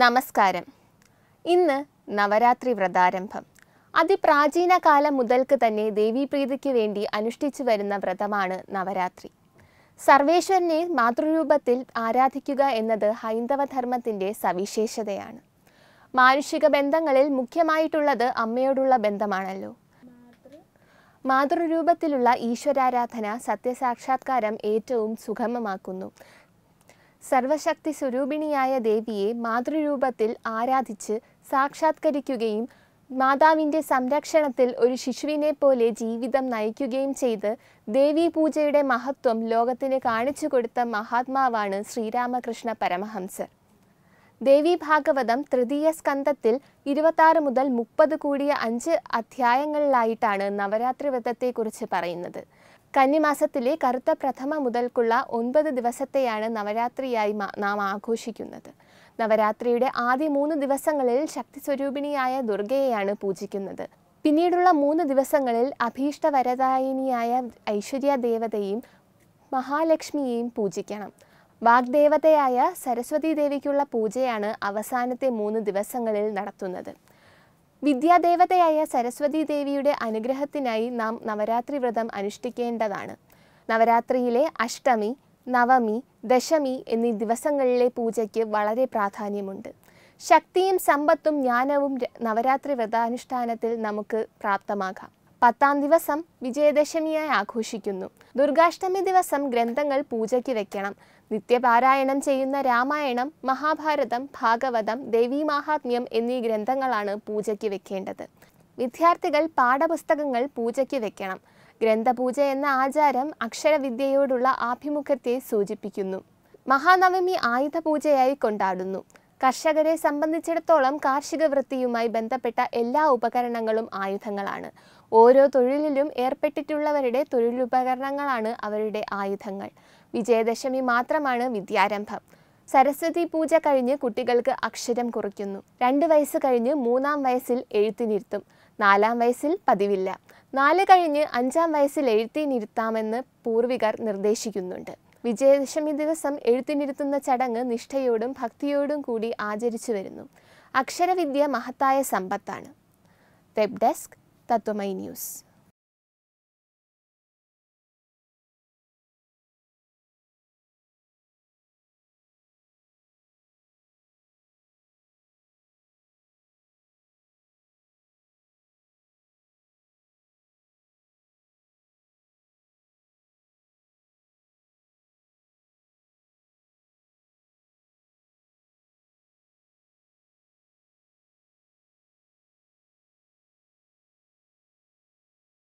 നമസ്കാരം ഇന്ന് നവരാത്രി വ്രതാരംഭം അതിപ്രാചീന കാലം മുതൽക്ക് തന്നെ ദേവീപ്രീതിക്ക് വേണ്ടി അനുഷ്ഠിച്ചു വരുന്ന വ്രതമാണ് നവരാത്രി സർവേശ്വരനെ മാതൃരൂപത്തിൽ ആരാധിക്കുക എന്നത് ഹൈന്ദവ ധർമ്മത്തിൻ്റെ സവിശേഷതയാണ് മാനുഷിക ബന്ധങ്ങളിൽ മുഖ്യമായിട്ടുള്ളത് അമ്മയോടുള്ള ബന്ധമാണല്ലോ മാതൃരൂപത്തിലുള്ള ഈശ്വരാരാധന സത്യസാക്ഷാത്കാരം ഏറ്റവും സുഗമമാക്കുന്നു സർവശക്തി സ്വരൂപിണിയായ ദേവിയെ മാതൃരൂപത്തിൽ ആരാധിച്ച് സാക്ഷാത്കരിക്കുകയും മാതാവിൻ്റെ സംരക്ഷണത്തിൽ ഒരു ശിശുവിനെ പോലെ ജീവിതം നയിക്കുകയും ചെയ്ത് ദേവി പൂജയുടെ മഹത്വം ലോകത്തിന് കാണിച്ചു കൊടുത്ത മഹാത്മാവാണ് ശ്രീരാമകൃഷ്ണ പരമഹംസർ ദേവീഭാഗവതം തൃതീയ സ്കന്ധത്തിൽ ഇരുപത്തി മുതൽ മുപ്പത് കൂടിയ അഞ്ച് അധ്യായങ്ങളിലായിട്ടാണ് നവരാത്രി വ്രതത്തെക്കുറിച്ച് പറയുന്നത് കന്നിമാസത്തിലെ കറുത്ത പ്രഥമ മുതൽക്കുള്ള ഒൻപത് ദിവസത്തെയാണ് നവരാത്രിയായി നാം ആഘോഷിക്കുന്നത് നവരാത്രിയുടെ ആദ്യ മൂന്ന് ദിവസങ്ങളിൽ ശക്തി സ്വരൂപിണിയായ ദുർഗയെയാണ് പൂജിക്കുന്നത് പിന്നീടുള്ള മൂന്ന് ദിവസങ്ങളിൽ അഭീഷ്ടവരദായിനിയായ ഐശ്വര്യ ദേവതയും മഹാലക്ഷ്മിയെയും പൂജിക്കണം വാഗ്ദേവതയായ സരസ്വതി ദേവിക്കുള്ള പൂജയാണ് അവസാനത്തെ മൂന്ന് ദിവസങ്ങളിൽ നടത്തുന്നത് വിദ്യാദേവതയായ സരസ്വതി ദേവിയുടെ അനുഗ്രഹത്തിനായി നാം നവരാത്രി വ്രതം അനുഷ്ഠിക്കേണ്ടതാണ് നവരാത്രിയിലെ അഷ്ടമി നവമി ദശമി എന്നീ ദിവസങ്ങളിലെ പൂജയ്ക്ക് വളരെ പ്രാധാന്യമുണ്ട് ശക്തിയും സമ്പത്തും ജ്ഞാനവും നവരാത്രി വ്രതാനുഷ്ഠാനത്തിൽ നമുക്ക് പ്രാപ്തമാകാം പത്താം ദിവസം വിജയദശമിയായി ആഘോഷിക്കുന്നു ദുർഗാഷ്ടമി ദിവസം ഗ്രന്ഥങ്ങൾ പൂജയ്ക്ക് വെക്കണം നിത്യപാരായണം ചെയ്യുന്ന രാമായണം മഹാഭാരതം ഭാഗവതം ദേവീമാഹാത്മ്യം എന്നീ ഗ്രന്ഥങ്ങളാണ് പൂജയ്ക്ക് വെക്കേണ്ടത് വിദ്യാർത്ഥികൾ പാഠപുസ്തകങ്ങൾ പൂജയ്ക്ക് വെക്കണം ഗ്രന്ഥപൂജ എന്ന ആചാരം അക്ഷരവിദ്യയോടുള്ള ആഭിമുഖ്യത്തെ സൂചിപ്പിക്കുന്നു മഹാനവമി ആയുധ പൂജയായി കൊണ്ടാടുന്നു കർഷകരെ സംബന്ധിച്ചിടത്തോളം കാർഷിക വൃത്തിയുമായി ബന്ധപ്പെട്ട എല്ലാ ഉപകരണങ്ങളും ആയുധങ്ങളാണ് ഓരോ തൊഴിലിലും ഏർപ്പെട്ടിട്ടുള്ളവരുടെ തൊഴിലുപകരണങ്ങളാണ് അവരുടെ ആയുധങ്ങൾ വിജയദശമി മാത്രമാണ് വിദ്യാരംഭം സരസ്വതി പൂജ കഴിഞ്ഞ് കുട്ടികൾക്ക് അക്ഷരം കുറിക്കുന്നു രണ്ട് വയസ്സ് കഴിഞ്ഞ് മൂന്നാം വയസ്സിൽ എഴുത്തിനിരുത്തും നാലാം വയസ്സിൽ പതിവില്ല നാല് കഴിഞ്ഞ് അഞ്ചാം വയസ്സിൽ എഴുത്തിനിരുത്താമെന്ന് പൂർവികർ നിർദ്ദേശിക്കുന്നുണ്ട് വിജയദശമി ദിവസം എഴുത്തിനിരുത്തുന്ന ചടങ്ങ് നിഷ്ഠയോടും ഭക്തിയോടും കൂടി ആചരിച്ചു വരുന്നു അക്ഷരവിദ്യ മഹത്തായ സമ്പത്താണ് വെബ് ഡെസ്ക് തത്വമൈ ന്യൂസ്